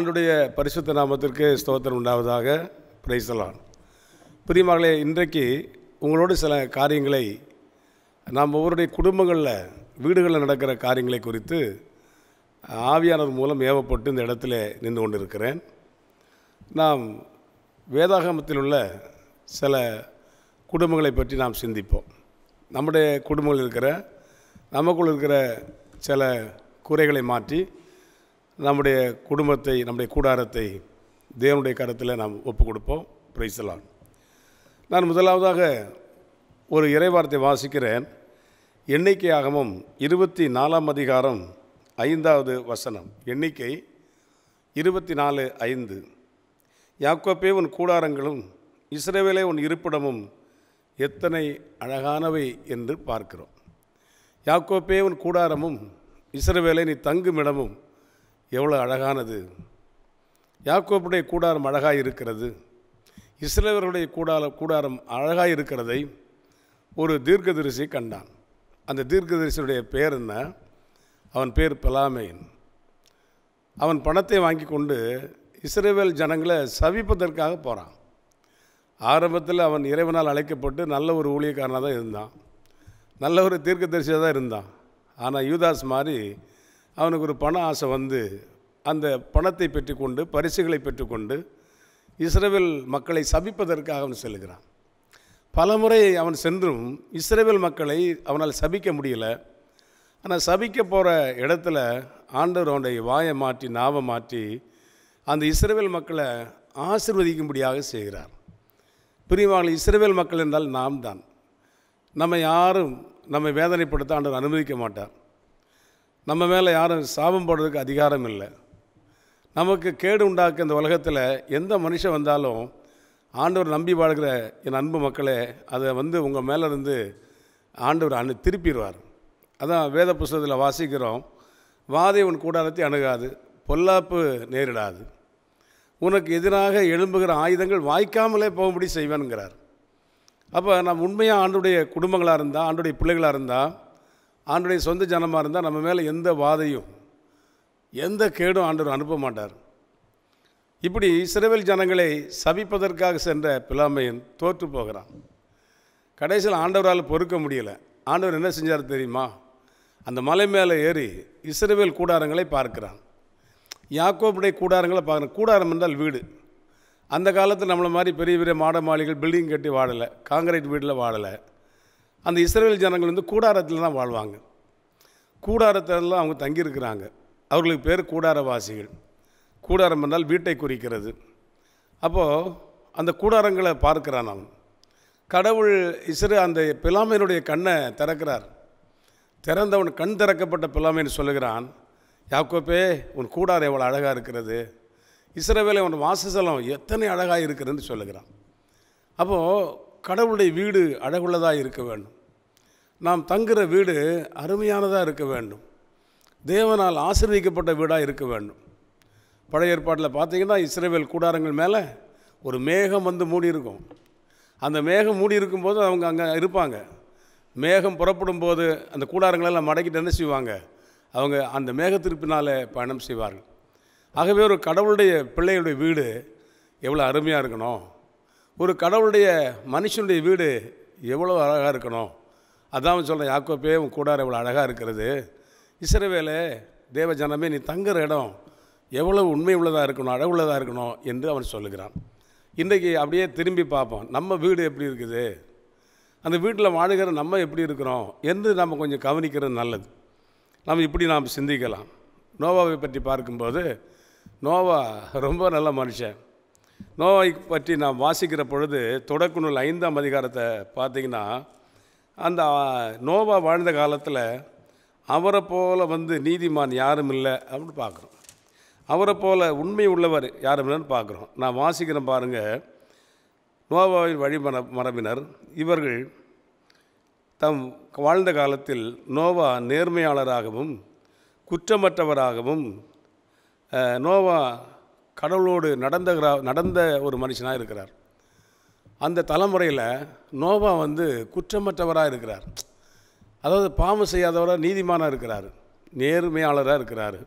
ஆண்டுடைய பரிசுத்த நாமத்திற்கு ஸ்தோத்திரம் உண்டாவதாக பிரைசலாம் பிரியமார்களே இன்றைக்கு உங்களோடு சில காரியங்களை நாம் ஒவ்வொருடைய குடும்பங்களில் வீடுகளில் நடக்கிற காரியங்களை குறித்து ஆவியானவர் மூலம் ஏவப்பட்டு இந்த இடத்துல நின்று கொண்டிருக்கிறேன் நாம் வேதாகமத்தில் உள்ள சில குடும்பங்களை பற்றி நாம் சிந்திப்போம் நம்முடைய குடும்பங்கள் இருக்கிற நமக்குள் இருக்கிற சில குறைகளை மாற்றி நம்முடைய குடும்பத்தை நம்முடைய கூடாரத்தை தேவனுடைய கரத்தில் நாம் ஒப்பு கொடுப்போம் பிரைசலாம் நான் முதலாவதாக ஒரு இறைவார்த்தை வாசிக்கிறேன் எண்ணிக்கை ஆகமும் இருபத்தி நாலாம் அதிகாரம் ஐந்தாவது வசனம் எண்ணிக்கை இருபத்தி நாலு ஐந்து யாக்கோப்பே உன் கூடாரங்களும் இஸ்ரேவேலே உன் இருப்பிடமும் எத்தனை அழகானவை என்று பார்க்கிறோம் யாக்கோப்பே உன் கூடாரமும் இஸ்ரவேலை நீ தங்குமிடமும் எவ்வளோ அழகானது யாக்கோப்புடைய கூடாரம் அழகாக இருக்கிறது இஸ்ரேவர்களுடைய கூடார கூடாரம் அழகாக இருக்கிறதை ஒரு தீர்க்கதரிசி கண்டான் அந்த தீர்க்கதரிசியுடைய பேர் என்ன அவன் பேர் பலாமேன் அவன் பணத்தை வாங்கி கொண்டு இஸ்ரேவேல் ஜனங்களை சவிப்பதற்காக போகிறான் ஆரம்பத்தில் அவன் இறைவனால் அழைக்கப்பட்டு நல்ல ஒரு ஊழியக்காரனாக தான் இருந்தான் நல்ல ஒரு தீர்க்கதரிசியாக தான் இருந்தான் ஆனால் யூதாஸ் மாதிரி அவனுக்கு ஒரு பண ஆசை வந்து அந்த பணத்தை பெற்றுக்கொண்டு பரிசுகளை பெற்றுக்கொண்டு இஸ்ரேவேல் மக்களை சபிப்பதற்காக அவன் செல்கிறான் பலமுறை அவன் சென்றும் இஸ்ரேவேல் மக்களை அவனால் சபிக்க முடியல ஆனால் சபிக்க போகிற இடத்துல ஆண்டவர் அவனுடைய வாயை மாற்றி நாவை மாற்றி அந்த இஸ்ரேவேல் மக்களை ஆசிர்வதிக்கும்படியாக செய்கிறார் பிரியவாள் இஸ்ரேவேல் மக்கள் என்றால் நாம் தான் நம்ம யாரும் நம்மை வேதனைப்படுத்த ஆண்டவர் அனுமதிக்க மாட்டார் நம்ம மேலே யாரும் சாபம் போடுறதுக்கு அதிகாரம் இல்லை நமக்கு கேடு உண்டாக்க இந்த உலகத்தில் எந்த மனுஷன் வந்தாலும் ஆண்டவர் நம்பி வாழ்கிற என் அன்பு மக்களே அதை வந்து உங்கள் மேலே இருந்து ஆண்டவர் அணு திருப்பிடுவார் அதான் வேத புஸ்தகத்தில் வாசிக்கிறோம் வாதை உன் கூடாரத்தை அணுகாது பொல்லாப்பு நேரிடாது உனக்கு எதிராக எழும்புகிற ஆயுதங்கள் வாய்க்காமலே போகும்படி செய்வேனுங்கிறார் அப்போ நம் உண்மையாக ஆண்டுடைய குடும்பங்களாக இருந்தால் ஆண்டுடைய பிள்ளைகளாக இருந்தால் ஆண்டுடைய சொந்த ஜனமாக இருந்தால் நம்ம மேலே எந்த வாதையும் எந்த கேடும் ஆண்டவர் அனுப்ப மாட்டார் இப்படி சிறவில் ஜனங்களை சபிப்பதற்காக சென்ற பிலாமையன் தோற்று போகிறான் கடைசியில் ஆண்டவரால் பொறுக்க முடியலை ஆண்டவர் என்ன செஞ்சார் தெரியுமா அந்த மலை மேலே ஏறி இஸ்ரேவேல் கூடாரங்களை பார்க்கிறான் யாக்கோபுடைய கூடாரங்களை பார்க்குறேன் கூடாரம் என்றால் வீடு அந்த காலத்தில் நம்மளை மாதிரி பெரிய பெரிய மாட மாளிகள் பில்டிங் கட்டி வாழலை காங்கிரீட் வீட்டில் வாழலை அந்த இஸ்ரேல் ஜனங்கள் வந்து கூடாரத்தில் தான் வாழ்வாங்க கூடாரத்தில் அவங்க தங்கியிருக்கிறாங்க அவர்களுக்கு பேர் கூடாரவாசிகள் கூடாரம் என்றால் வீட்டை குறிக்கிறது அப்போது அந்த கூடாரங்களை பார்க்கிறான் அவன் கடவுள் இஸ்ரே அந்த பிலாமையினுடைய கண்ணை திறக்கிறார் திறந்தவன் கண் திறக்கப்பட்ட பிலாமைன்னு சொல்லுகிறான் யாக்கோப்பே உன் கூடாரம் எவ்வளோ அழகாக இருக்கிறது இஸ்ரவேலை உன் வாசசலம் எத்தனை அழகாக இருக்குதுன்னு சொல்லுகிறான் அப்போது கடவுளுடைய வீடு அழகுள்ளதாக இருக்க வேண்டும் நாம் தங்குகிற வீடு அருமையானதாக இருக்க வேண்டும் தேவனால் ஆசீர்வதிக்கப்பட்ட வீடாக இருக்க வேண்டும் பழைய ஏற்பாட்டில் பார்த்தீங்கன்னா இஸ்ரேவேல் கூடாரங்கள் மேலே ஒரு மேகம் வந்து மூடி இருக்கும் அந்த மேகம் மூடி இருக்கும்போது அவங்க அங்கே இருப்பாங்க மேகம் புறப்படும் போது அந்த கூடாரங்களெல்லாம் மடக்கிட்டு என்ன செய்வாங்க அவங்க அந்த மேகத்திருப்பினாலே பயணம் செய்வார்கள் ஆகவே ஒரு கடவுளுடைய பிள்ளையுடைய வீடு எவ்வளோ அருமையாக இருக்கணும் ஒரு கடவுளுடைய மனுஷனுடைய வீடு எவ்வளோ அழகாக இருக்கணும் அதான் சொல்கிறேன் யாக்கோப்பே உன் கூடாரம் எவ்வளோ அழகாக இருக்கிறது இசைவேலை தேவ ஜனமே நீ தங்குற இடம் எவ்வளோ உண்மை உள்ளதாக இருக்கணும் அழகு உள்ளதாக இருக்கணும் என்று அவன் சொல்லுகிறான் இன்றைக்கி அப்படியே திரும்பி பார்ப்போம் நம்ம வீடு எப்படி இருக்குது அந்த வீட்டில் வாழுகிற நம்ம எப்படி இருக்கிறோம் என்று நம்ம கொஞ்சம் கவனிக்கிறது நல்லது நம்ம இப்படி நாம் சிந்திக்கலாம் நோவாவை பற்றி பார்க்கும்போது நோவா ரொம்ப நல்ல மனுஷன் நோவை பற்றி நாம் வாசிக்கிற பொழுது தொடக்கு நூல் ஐந்தாம் அதிகாரத்தை பார்த்திங்கன்னா அந்த நோவா வாழ்ந்த காலத்தில் அவரை போல் வந்து நீதிமான் யாரும் இல்லை அப்படின்னு பார்க்குறோம் அவரை போல் உண்மை உள்ளவர் யாரும் இல்லைன்னு பார்க்குறோம் நான் வாசிக்கிறேன் பாருங்கள் நோவாவின் வழிமர மரபினர் இவர்கள் தம் வாழ்ந்த காலத்தில் நோவா நேர்மையாளராகவும் குற்றமற்றவராகவும் நோவா கடவுளோடு நடந்த நடந்த ஒரு மனுஷனாக இருக்கிறார் அந்த தலைமுறையில் நோவா வந்து குற்றமற்றவராக இருக்கிறார் அதாவது பாவம் செய்யாதவராக நீதிமானாக இருக்கிறார் நேர்மையாளராக இருக்கிறார்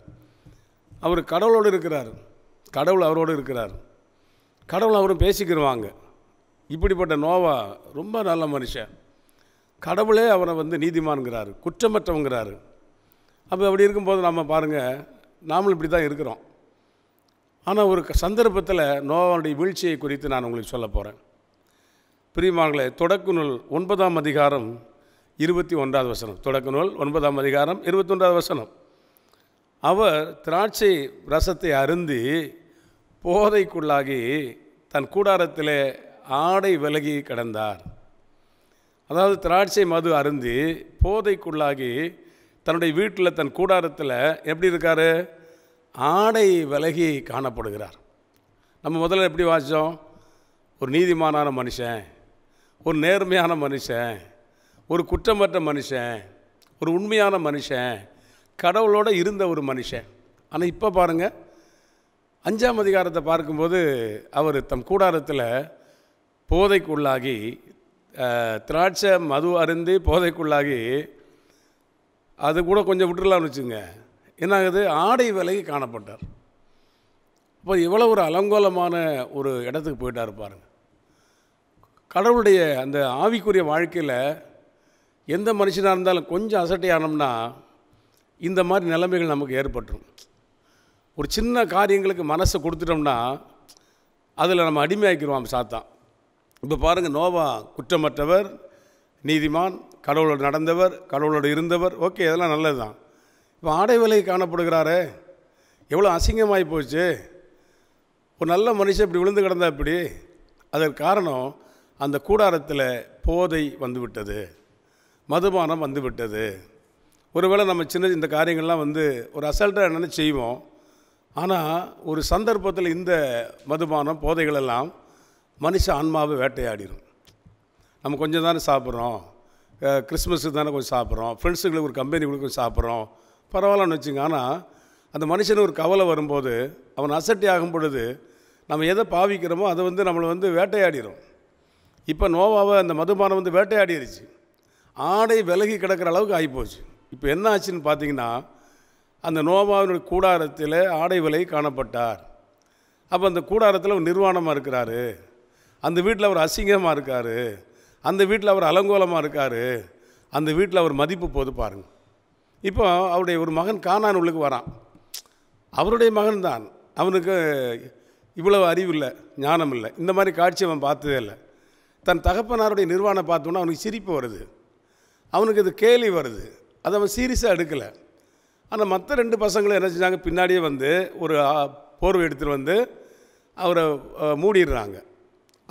அவர் கடவுளோடு இருக்கிறார் கடவுள் அவரோடு இருக்கிறார் கடவுள் அவரும் பேசிக்கிடுவாங்க இப்படிப்பட்ட நோவா ரொம்ப நல்ல மனுஷன் கடவுளே அவரை வந்து நீதிமான்கிறார் குற்றமற்றவங்கிறார் அப்போ அப்படி இருக்கும்போது நம்ம பாருங்கள் நாமளும் இப்படி தான் இருக்கிறோம் ஆனால் ஒரு சந்தர்ப்பத்தில் நோவானுடைய வீழ்ச்சியை குறித்து நான் உங்களுக்கு சொல்ல போகிறேன் பிரியமாங்களே தொடக்கு நூல் ஒன்பதாம் அதிகாரம் இருபத்தி ஒன்றாவது வசனம் தொடக்க நூல் ஒன்பதாம் அதிகாரம் இருபத்தொன்றாவது வசனம் அவர் திராட்சை ரசத்தை அருந்தி போதைக்குள்ளாகி தன் கூடாரத்தில் ஆடை விலகி கிடந்தார் அதாவது திராட்சை மது அருந்தி போதைக்குள்ளாகி தன்னுடைய வீட்டில் தன் கூடாரத்தில் எப்படி இருக்கார் ஆடை விலகி காணப்படுகிறார் நம்ம முதல்ல எப்படி வாசித்தோம் ஒரு நீதிமானான மனுஷன் ஒரு நேர்மையான மனுஷன் ஒரு குற்றமற்ற மனுஷன் ஒரு உண்மையான மனுஷன் கடவுளோடு இருந்த ஒரு மனுஷன் ஆனால் இப்போ பாருங்கள் அஞ்சாம் அதிகாரத்தை பார்க்கும்போது அவர் தம் கூடாரத்தில் போதைக்குள்ளாகி திராட்சை மது அருந்தி போதைக்குள்ளாகி அது கூட கொஞ்சம் விட்டுருலாம்னு வச்சுங்க என்னாகுது ஆடை விலகி காணப்பட்டார் இப்போ இவ்வளோ ஒரு அலங்கோலமான ஒரு இடத்துக்கு போயிட்டார் பாருங்கள் கடவுளுடைய அந்த ஆவிக்குரிய வாழ்க்கையில் எந்த மனுஷனாக இருந்தாலும் கொஞ்சம் அசட்டையானோம்னா இந்த மாதிரி நிலைமைகள் நமக்கு ஏற்பட்டுரும் ஒரு சின்ன காரியங்களுக்கு மனசை கொடுத்துட்டோம்னா அதில் நம்ம அடிமையாக்கிடுவோம் சாத்தான் இப்போ பாருங்கள் நோவா குற்றமற்றவர் நீதிமான் கடவுளோடு நடந்தவர் கடவுளோடு இருந்தவர் ஓகே இதெல்லாம் நல்லது தான் இப்போ ஆடை விலை காணப்படுகிறாரே எவ்வளோ அசிங்கமாகி போச்சு ஒரு நல்ல மனுஷன் இப்படி விழுந்து கிடந்தா இப்படி அதற்கு காரணம் அந்த கூடாரத்தில் போதை வந்துவிட்டது மதுபானம் வந்துவிட்டது ஒருவேளை நம்ம சின்ன இந்த காரியங்கள்லாம் வந்து ஒரு அசல்ட்டாக என்னென்னு செய்வோம் ஆனால் ஒரு சந்தர்ப்பத்தில் இந்த மதுபானம் போதைகளெல்லாம் மனுஷ ஆன்மாவை வேட்டையாடிடும் நம்ம கொஞ்சம் தானே சாப்பிட்றோம் கிறிஸ்மஸுக்கு தானே கொஞ்சம் சாப்பிட்றோம் ஃப்ரெண்ட்ஸுங்களுக்கு ஒரு கம்பெனிகளுக்கு கொஞ்சம் சாப்பிட்றோம் பரவாயில்லன்னு வச்சுங்க ஆனால் அந்த மனுஷன் ஒரு கவலை வரும்போது அவன் அசட்டி ஆகும் பொழுது நம்ம எதை பாவிக்கிறோமோ அதை வந்து நம்மளை வந்து வேட்டையாடிடும் இப்போ நோவாவை அந்த மதுபானம் வந்து வேட்டையாடிடுச்சு ஆடை விலகி கிடக்கிற அளவுக்கு ஆகிப்போச்சு இப்போ என்ன ஆச்சுன்னு பார்த்தீங்கன்னா அந்த நோவாவினுடைய கூடாரத்தில் ஆடை விலகி காணப்பட்டார் அப்போ அந்த கூடாரத்தில் அவர் நிர்வாணமாக இருக்கிறாரு அந்த வீட்டில் அவர் அசிங்கமாக இருக்கார் அந்த வீட்டில் அவர் அலங்கோலமாக இருக்கார் அந்த வீட்டில் அவர் மதிப்பு போது பாருங்கள் இப்போ அவருடைய ஒரு மகன் காணான் உள்ளுக்கு வரான் அவருடைய மகன் தான் அவனுக்கு இவ்வளவு அறிவு இல்லை ஞானம் இல்லை இந்த மாதிரி காட்சி அவன் பார்த்ததே இல்லை தன் தகப்பனாருடைய நிர்வாணம் பார்த்தோன்னா அவனுக்கு சிரிப்பு வருது அவனுக்கு இது கேலி வருது அதை அவன் சீரியஸாக எடுக்கலை ஆனால் மற்ற ரெண்டு பசங்களும் என்ன செஞ்சாங்க பின்னாடியே வந்து ஒரு போர்வை எடுத்துகிட்டு வந்து அவரை மூடிடுறாங்க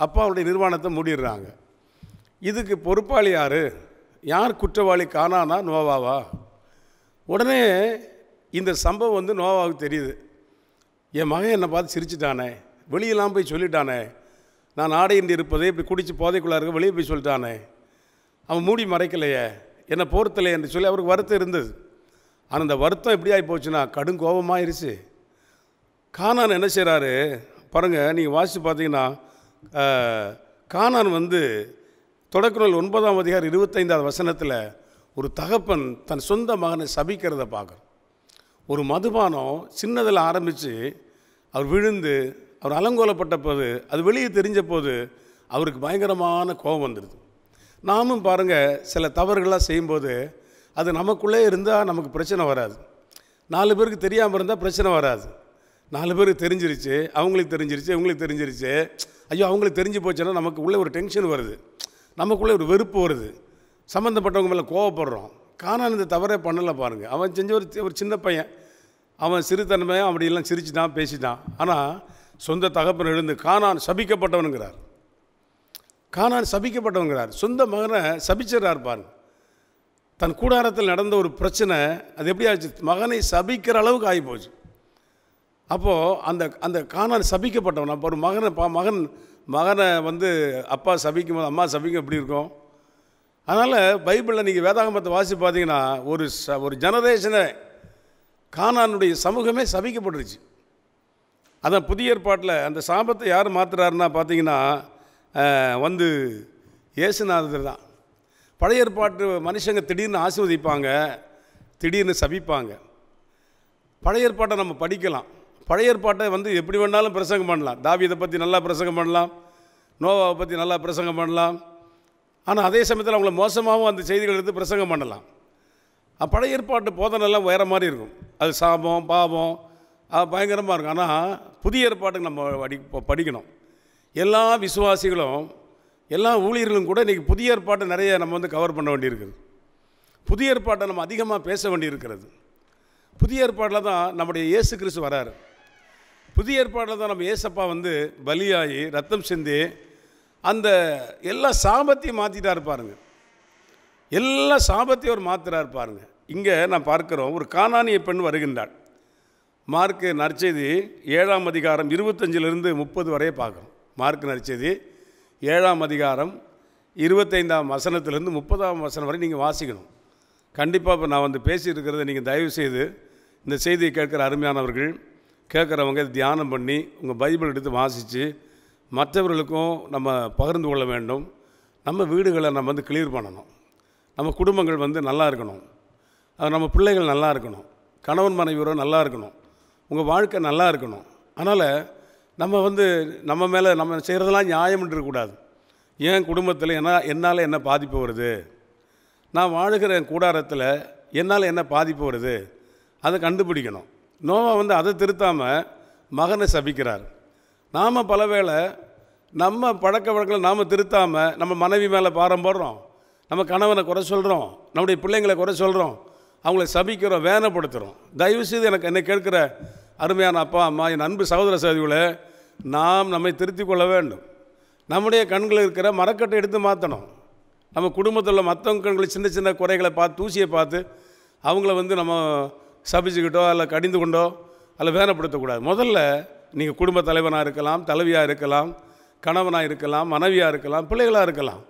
அப்பா அவருடைய நிர்வாணத்தை மூடிடுறாங்க இதுக்கு பொறுப்பாளி யார் யார் குற்றவாளி காணானா நோவாவா உடனே இந்த சம்பவம் வந்து நோவாவுக்கு தெரியுது என் மகன் என்னை பார்த்து சிரிச்சிட்டானே வெளியெல்லாம் போய் சொல்லிட்டானே நான் ஆடையின்றி இருப்பதே இப்படி குடித்து போதைக்குள்ளே இருக்க வெளியே போய் சொல்லிட்டானே அவன் மூடி மறைக்கலையே என்னை போர்த்தலையே என்று சொல்லி அவருக்கு வருத்தம் இருந்தது ஆனால் அந்த வருத்தம் எப்படி ஆகி போச்சுன்னா கடும் கோபமாயிருச்சு கானான் என்ன செய்கிறாரு பாருங்கள் நீங்கள் வாசித்து பார்த்தீங்கன்னா கானான் வந்து தொடக்கநூல் ஒன்பதாம் அதிகார் இருபத்தைந்தாவது வசனத்தில் ஒரு தகப்பன் தன் சொந்த மகனை சபிக்கிறத பார்க்குறோம் ஒரு மதுபானம் சின்னதில் ஆரம்பித்து அவர் விழுந்து அவர் அலங்கோலப்பட்ட போது அது வெளியே தெரிஞ்ச போது அவருக்கு பயங்கரமான கோபம் வந்துடுது நாமும் பாருங்கள் சில தவறுகளாக செய்யும்போது அது நமக்குள்ளே இருந்தால் நமக்கு பிரச்சனை வராது நாலு பேருக்கு தெரியாமல் இருந்தால் பிரச்சனை வராது நாலு பேருக்கு தெரிஞ்சிருச்சு அவங்களுக்கு தெரிஞ்சிருச்சு இவங்களுக்கு தெரிஞ்சிருச்சு ஐயோ அவங்களுக்கு தெரிஞ்சு போச்சுன்னா நமக்கு உள்ளே ஒரு டென்ஷன் வருது நமக்குள்ளே ஒரு வெறுப்பு வருது சம்மந்தப்பட்டவங்க மேலே கோவப்படுறோம் காணான் இந்த தவறே பண்ணலை பாருங்கள் அவன் செஞ்ச ஒரு ஒரு சின்ன பையன் அவன் சிறுத்தன்மையாக அப்படியெல்லாம் சிரிச்சுட்டான் பேசிட்டான் ஆனால் சொந்த தகப்பன் எழுந்து காணான் சபிக்கப்பட்டவனுங்கிறார் காணான் சபிக்கப்பட்டவங்கிறார் சொந்த மகனை சபிச்சிடறார் பாருங்க தன் கூடாரத்தில் நடந்த ஒரு பிரச்சனை அது எப்படி ஆச்சு மகனை சபிக்கிற அளவுக்கு ஆகிப்போச்சு அப்போது அந்த அந்த காணான் சபிக்கப்பட்டவன் அப்போ ஒரு மகனை பா மகன் மகனை வந்து அப்பா சபிக்கும் போது அம்மா சபிக்கும் எப்படி இருக்கும் அதனால் பைபிளில் நீங்கள் வேதாகமத்தை வாசி பார்த்தீங்கன்னா ஒரு ச ஒரு ஜெனரேஷனை கானானுடைய சமூகமே சபிக்கப்பட்டுருச்சு அதான் புதிய ஏற்பாட்டில் அந்த சாபத்தை யார் மாற்றுறாருன்னா பார்த்தீங்கன்னா வந்து இயேசுநாதர் தான் பழைய ஏற்பாட்டு மனுஷங்க திடீர்னு ஆசிர்வதிப்பாங்க திடீர்னு சபிப்பாங்க பழைய ஏற்பாட்டை நம்ம படிக்கலாம் பழைய ஏற்பாட்டை வந்து எப்படி வேணாலும் பிரசங்கம் பண்ணலாம் தாவியதை பற்றி நல்லா பிரசங்கம் பண்ணலாம் நோவாவை பற்றி நல்லா பிரசங்கம் பண்ணலாம் ஆனால் அதே சமயத்தில் அவங்கள மோசமாகவும் அந்த செய்திகள் எடுத்து பிரசங்கம் பண்ணலாம் பழைய ஏற்பாட்டு போதனெல்லாம் வேறு மாதிரி இருக்கும் அது சாபம் பாவம் அது பயங்கரமாக இருக்கும் ஆனால் புதிய ஏற்பாட்டுக்கு நம்ம அடி படிக்கணும் எல்லா விசுவாசிகளும் எல்லா ஊழியர்களும் கூட இன்றைக்கி புதிய ஏற்பாட்டை நிறைய நம்ம வந்து கவர் பண்ண வேண்டியிருக்குது புதிய ஏற்பாட்டை நம்ம அதிகமாக பேச வேண்டியிருக்கிறது புதிய ஏற்பாட்டில் தான் நம்முடைய இயேசு கிறிஸ்து வராரு புதிய ஏற்பாட்டில் தான் நம்ம ஏசப்பா வந்து பலியாகி ரத்தம் சிந்தி அந்த எல்லா சாபத்தையும் மாற்றிட்டா இருப்பாருங்க எல்லா சாபத்தையும் அவர் மாற்றுறாரு இருப்பாருங்க இங்கே நான் பார்க்குறோம் ஒரு காணானிய பெண் வருகின்றாள் மார்க்கு நற்செய்தி ஏழாம் அதிகாரம் இருபத்தஞ்சிலிருந்து முப்பது வரையே பார்க்குறோம் மார்க்கு நற்செய்தி ஏழாம் அதிகாரம் இருபத்தைந்தாம் வசனத்திலேருந்து முப்பதாம் வசனம் வரை நீங்கள் வாசிக்கணும் கண்டிப்பாக இப்போ நான் வந்து பேசியிருக்கிறத நீங்கள் தயவு செய்து இந்த செய்தியை கேட்குற அருமையானவர்கள் கேட்குறவங்க தியானம் பண்ணி உங்கள் பைபிள் எடுத்து வாசித்து மற்றவர்களுக்கும் நம்ம பகிர்ந்து கொள்ள வேண்டும் நம்ம வீடுகளை நம்ம வந்து கிளியர் பண்ணணும் நம்ம குடும்பங்கள் வந்து நல்லா இருக்கணும் அது நம்ம பிள்ளைகள் நல்லா இருக்கணும் கணவன் மனைவியோட நல்லா இருக்கணும் உங்கள் வாழ்க்கை நல்லா இருக்கணும் அதனால் நம்ம வந்து நம்ம மேலே நம்ம செய்கிறதெல்லாம் நியாயம்னு இருக்கக்கூடாது ஏன் குடும்பத்தில் என்ன என்னால் என்ன பாதிப்பு வருது நான் வாழுகிற கூடாரத்தில் என்னால் என்ன பாதிப்பு வருது அதை கண்டுபிடிக்கணும் நோவா வந்து அதை திருத்தாமல் மகனை சபிக்கிறார் நாம் பல வேளை நம்ம பழக்க வழக்கங்களை நாம் திருத்தாமல் நம்ம மனைவி மேலே பாரம் போடுறோம் நம்ம கணவனை குறை சொல்கிறோம் நம்முடைய பிள்ளைங்களை குறை சொல்கிறோம் அவங்கள சபிக்கிறோம் வேதனைப்படுத்துகிறோம் தயவுசெய்து எனக்கு என்னை கேட்குற அருமையான அப்பா அம்மா என் அன்பு சகோதர சகோதரிகளை நாம் நம்மை திருத்திக் கொள்ள வேண்டும் நம்முடைய கண்களில் இருக்கிற மரக்கட்டை எடுத்து மாற்றணும் நம்ம குடும்பத்தில் உள்ள மற்றவங்க கண்களை சின்ன சின்ன குறைகளை பார்த்து தூசியை பார்த்து அவங்கள வந்து நம்ம சபிச்சுக்கிட்டோ இல்லை கடிந்து கொண்டோ அதில் வேதனைப்படுத்தக்கூடாது முதல்ல நீங்கள் குடும்ப தலைவனாக இருக்கலாம் தலைவியாக இருக்கலாம் கணவனாக இருக்கலாம் மனைவியாக இருக்கலாம் பிள்ளைகளாக இருக்கலாம்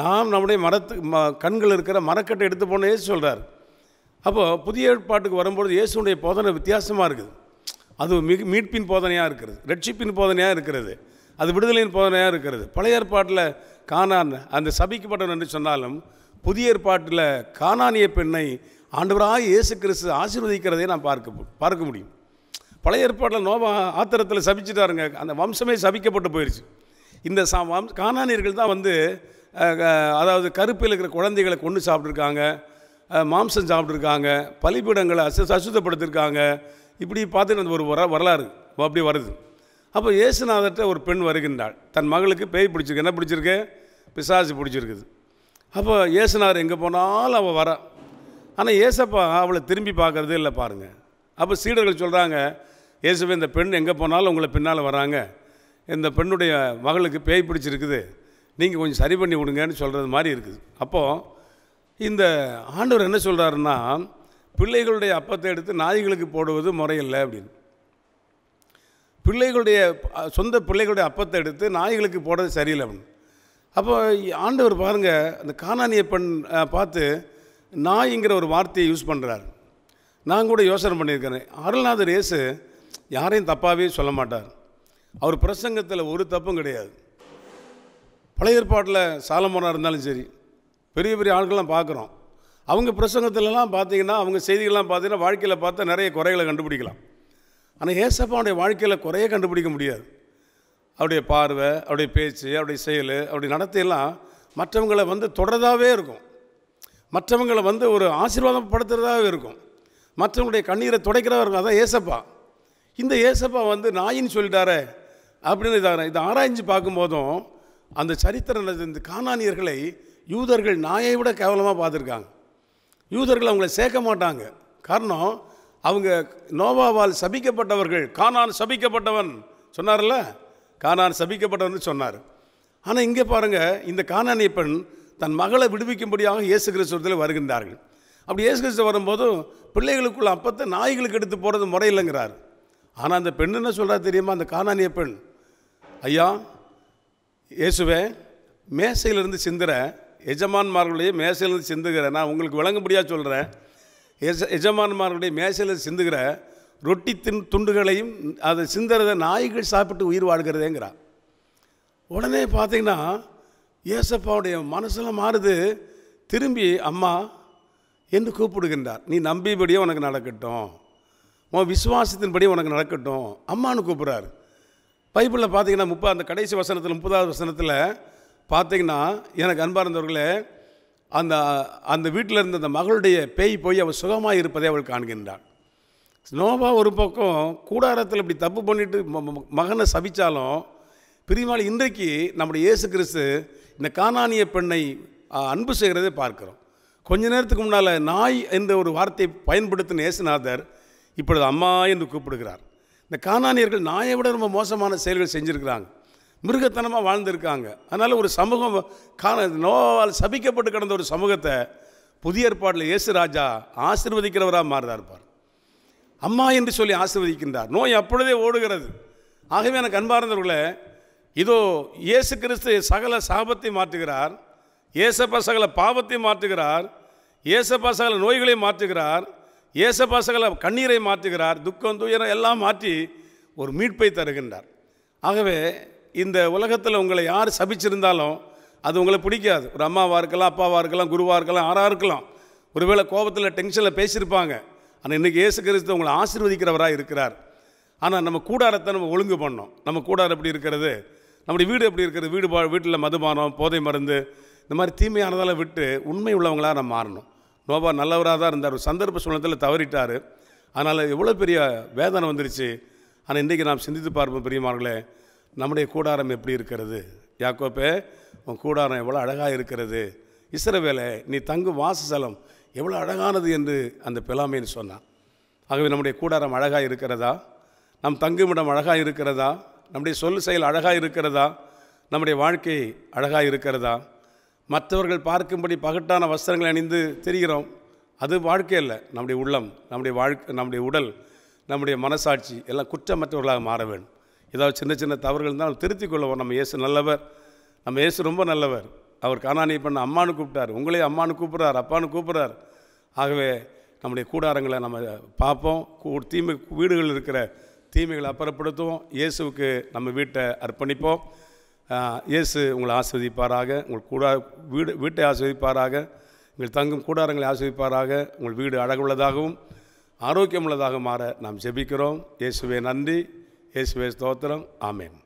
நாம் நம்முடைய மரத்து ம கண்கள் இருக்கிற மரக்கட்டை எடுத்து போன ஏசு சொல்கிறார் அப்போது புதிய ஏற்பாட்டுக்கு வரும்பொழுது இயேசுடைய போதனை வித்தியாசமாக இருக்குது அது மிக மீட்பின் போதனையாக இருக்கிறது ரட்சிப்பின் போதனையாக இருக்கிறது அது விடுதலையின் போதனையாக இருக்கிறது பழைய ஏற்பாட்டில் காணான் அந்த சபிக்கப்பட்டவன் என்று சொன்னாலும் புதிய ஏற்பாட்டில் காணானிய பெண்ணை ஆண்டவராக இயேசு கிறிஸ்து ஆசீர்வதிக்கிறதை நான் பார்க்க பார்க்க முடியும் பழைய ஏற்பாட்டில் நோவா ஆத்திரத்தில் சபிச்சிட்டாருங்க அந்த வம்சமே சபிக்கப்பட்டு போயிடுச்சு இந்த சா வம் காணானியர்கள் தான் வந்து அதாவது கருப்பில் இருக்கிற குழந்தைகளை கொண்டு சாப்பிட்ருக்காங்க மாம்சம் சாப்பிட்ருக்காங்க பலிபீடங்களை அசு அசுத்தப்படுத்திருக்காங்க இப்படி பார்த்துட்டு ஒரு வர வரலாறு அப்படி வருது அப்போ இயேசுநாதர்கிட்ட ஒரு பெண் வருகின்றாள் தன் மகளுக்கு பேய் பிடிச்சிருக்கு என்ன பிடிச்சிருக்கு பிசாசு பிடிச்சிருக்குது அப்போ இயேசுநாதர் எங்கே போனாலும் அவள் வர ஆனால் ஏசப்பா அவளை திரும்பி பார்க்குறதே இல்லை பாருங்கள் அப்போ சீடர்கள் சொல்கிறாங்க இயேசுவே இந்த பெண் எங்கே போனாலும் உங்களை பின்னால் வராங்க இந்த பெண்ணுடைய மகளுக்கு பேய் பிடிச்சிருக்குது நீங்கள் கொஞ்சம் சரி பண்ணி விடுங்கன்னு சொல்கிறது மாதிரி இருக்குது அப்போது இந்த ஆண்டவர் என்ன சொல்கிறாருன்னா பிள்ளைகளுடைய அப்பத்தை எடுத்து நாய்களுக்கு போடுவது முறையில்லை அப்படின்னு பிள்ளைகளுடைய சொந்த பிள்ளைகளுடைய அப்பத்தை எடுத்து நாய்களுக்கு போடுறது சரியில்லை அப்படின்னு அப்போ ஆண்டவர் பாருங்கள் அந்த காணானிய பெண் பார்த்து நாய்ங்கிற ஒரு வார்த்தையை யூஸ் பண்ணுறாரு நான் கூட யோசனை பண்ணியிருக்கிறேன் அருள்நாதர் இயேசு யாரையும் தப்பாகவே சொல்ல மாட்டார் அவர் பிரசங்கத்தில் ஒரு தப்பும் கிடையாது பழைய ஏற்பாட்டில் சாலமோனாக இருந்தாலும் சரி பெரிய பெரிய ஆட்கள்லாம் பார்க்குறோம் அவங்க பிரசங்கத்திலலாம் பார்த்தீங்கன்னா அவங்க செய்திகள்லாம் பார்த்தீங்கன்னா வாழ்க்கையில் பார்த்தா நிறைய குறைகளை கண்டுபிடிக்கலாம் ஆனால் ஏசப்பாவுடைய வாழ்க்கையில் குறையை கண்டுபிடிக்க முடியாது அவருடைய பார்வை அவருடைய பேச்சு அவருடைய செயல் அவருடைய நடத்தையெல்லாம் மற்றவங்களை வந்து தொடர்தாகவே இருக்கும் மற்றவங்களை வந்து ஒரு ஆசீர்வாதம் இருக்கும் மற்றவங்களுடைய கண்ணீரை துடைக்கிறதாக இருக்கும் அதான் ஏசப்பா இந்த ஏசப்பா வந்து நாயின்னு சொல்லிட்டாரே அப்படின்னு இதை ஆராய்ஞ்சு பார்க்கும்போதும் அந்த சரித்திர இந்த காணானியர்களை யூதர்கள் நாயை விட கேவலமாக பார்த்துருக்காங்க யூதர்கள் அவங்கள சேர்க்க மாட்டாங்க காரணம் அவங்க நோவாவால் சபிக்கப்பட்டவர்கள் காணான் சபிக்கப்பட்டவன் சொன்னார்ல காணான் சபிக்கப்பட்டவன் சொன்னார் ஆனால் இங்கே பாருங்கள் இந்த காணானிய பெண் தன் மகளை விடுவிக்கும்படியாக இயேசு கிறிஸ்துவத்தில் வருகின்றார்கள் அப்படி இயேசு கிறிஸ்து வரும்போதும் பிள்ளைகளுக்குள்ள அப்பத்தை நாய்களுக்கு எடுத்து போகிறது முறையில்லைங்கிறார் ஆனால் அந்த பெண் என்ன சொல்கிறா தெரியுமா அந்த காணானிய பெண் ஐயா இயேசுவே மேசையிலிருந்து சிந்துற எஜமான்மார்களுடைய மேசையிலிருந்து சிந்துகிறேன் நான் உங்களுக்கு விளங்கும்படியாக சொல்கிறேன் எஜ எஜமான்மார்களுடைய மேசையில் சிந்துகிற ரொட்டி தின் துண்டுகளையும் அதை சிந்துறத நாய்கள் சாப்பிட்டு உயிர் வாழ்கிறதேங்கிறா உடனே பார்த்தீங்கன்னா ஏசப்பாவுடைய மனசில் மாறுது திரும்பி அம்மா என்று கூப்பிடுகின்றார் நீ நம்பிபடியே உனக்கு நடக்கட்டும் உன் விசுவாசத்தின்படி உனக்கு நடக்கட்டும் அம்மானு கூப்பிட்றாரு பைபிளில் பார்த்தீங்கன்னா முப்பா அந்த கடைசி வசனத்தில் முப்பதாவது வசனத்தில் பார்த்தீங்கன்னா எனக்கு அன்பாக இருந்தவர்களே அந்த அந்த வீட்டில் இருந்த அந்த மகளுடைய பேய் போய் அவள் சுகமாக இருப்பதை அவள் காண்கின்றாள் நோவா ஒரு பக்கம் கூடாரத்தில் இப்படி தப்பு பண்ணிட்டு மகனை சபித்தாலும் பிரிவாளி இன்றைக்கு நம்முடைய இயேசு கிறிஸ்து இந்த காணானிய பெண்ணை அன்பு செய்கிறதை பார்க்குறோம் கொஞ்ச நேரத்துக்கு முன்னால் நாய் என்ற ஒரு வார்த்தை பயன்படுத்தின இயேசுநாதர் இப்பொழுது அம்மா என்று கூப்பிடுகிறார் இந்த காணானியர்கள் நாயை விட ரொம்ப மோசமான செயல்கள் செஞ்சுருக்கிறாங்க மிருகத்தனமாக வாழ்ந்திருக்காங்க அதனால் ஒரு சமூகம் காண நோவால் சபிக்கப்பட்டு கிடந்த ஒரு சமூகத்தை புதிய ஏற்பாட்டில் இயேசு ராஜா ஆசிர்வதிக்கிறவராக மாறுதா இருப்பார் அம்மா என்று சொல்லி ஆசிர்வதிக்கின்றார் நோய் அப்பொழுதே ஓடுகிறது ஆகவே எனக்கு அன்பார்ந்தவர்களே இதோ இயேசு கிறிஸ்து சகல சாபத்தை மாற்றுகிறார் ஏசப்பா சகல பாவத்தை மாற்றுகிறார் ஏசப்பா சகல நோய்களை மாற்றுகிறார் ஏசப்பா சகல கண்ணீரை மாற்றுகிறார் துக்கம் துயரம் எல்லாம் மாற்றி ஒரு மீட்பை தருகின்றார் ஆகவே இந்த உலகத்தில் உங்களை யார் சபிச்சிருந்தாலும் அது உங்களை பிடிக்காது ஒரு அம்மாவாக இருக்கலாம் அப்பாவாக இருக்கலாம் குருவாக இருக்கலாம் யாராக இருக்கலாம் ஒருவேளை கோபத்தில் டென்ஷனில் பேசியிருப்பாங்க ஆனால் இன்றைக்கி ஏசு கிறிஸ்து உங்களை ஆசீர்வதிக்கிறவராக இருக்கிறார் ஆனால் நம்ம கூடாரத்தை நம்ம ஒழுங்கு பண்ணோம் நம்ம கூடாரம் எப்படி இருக்கிறது நம்முடைய வீடு எப்படி இருக்கிறது வீடு வீட்டில் மதுபானம் போதை மருந்து இந்த மாதிரி தீமையானதெல்லாம் விட்டு உண்மை உள்ளவங்களாக நம்ம மாறணும் நோபா நல்லவராக தான் இருந்தார் சந்தர்ப்ப சூழ்நிலத்தில் தவறிட்டார் அதனால் எவ்வளோ பெரிய வேதனை வந்துருச்சு ஆனால் இன்றைக்கி நாம் சிந்தித்து பார்ப்போம் பிரியமார்களே நம்முடைய கூடாரம் எப்படி இருக்கிறது யாக்கோப்பே உன் கூடாரம் எவ்வளோ அழகாக இருக்கிறது இசரவேலை நீ தங்கும் வாசசலம் எவ்வளோ அழகானது என்று அந்த பிலாமைன்னு சொன்னான் ஆகவே நம்முடைய கூடாரம் அழகாக இருக்கிறதா நம் தங்குமிடம் அழகாக இருக்கிறதா நம்முடைய சொல் செயல் அழகாக இருக்கிறதா நம்முடைய வாழ்க்கை அழகாக இருக்கிறதா மற்றவர்கள் பார்க்கும்படி பகட்டான வஸ்திரங்களை அணிந்து தெரிகிறோம் அது வாழ்க்கை இல்லை நம்முடைய உள்ளம் நம்முடைய வாழ்க்கை நம்முடைய உடல் நம்முடைய மனசாட்சி எல்லாம் குற்றமற்றவர்களாக மாற வேண்டும் ஏதாவது சின்ன சின்ன தவறுகள் இருந்தால் திருத்திக் கொள்ளவோம் நம்ம இயேசு நல்லவர் நம்ம இயேசு ரொம்ப நல்லவர் அவர் காணாணி பண்ண அம்மானு கூப்பிட்டார் உங்களே அம்மானு கூப்பிட்றார் அப்பான்னு கூப்பிட்றார் ஆகவே நம்முடைய கூடாரங்களை நம்ம பார்ப்போம் தீமை வீடுகளில் இருக்கிற தீமைகளை அப்புறப்படுத்துவோம் இயேசுவுக்கு நம்ம வீட்டை அர்ப்பணிப்போம் இயேசு உங்களை ஆஸ்வதிப்பாராக உங்கள் கூட வீடு வீட்டை ஆஸ்வதிப்பாராக உங்கள் தங்கும் கூடாரங்களை ஆஸ்வதிப்பாராக உங்கள் வீடு அழகுள்ளதாகவும் ஆரோக்கியமுள்ளதாக மாற நாம் ஜெபிக்கிறோம் இயேசுவே நன்றி இயேசுவே ஸ்தோத்திரம் ஆமேன்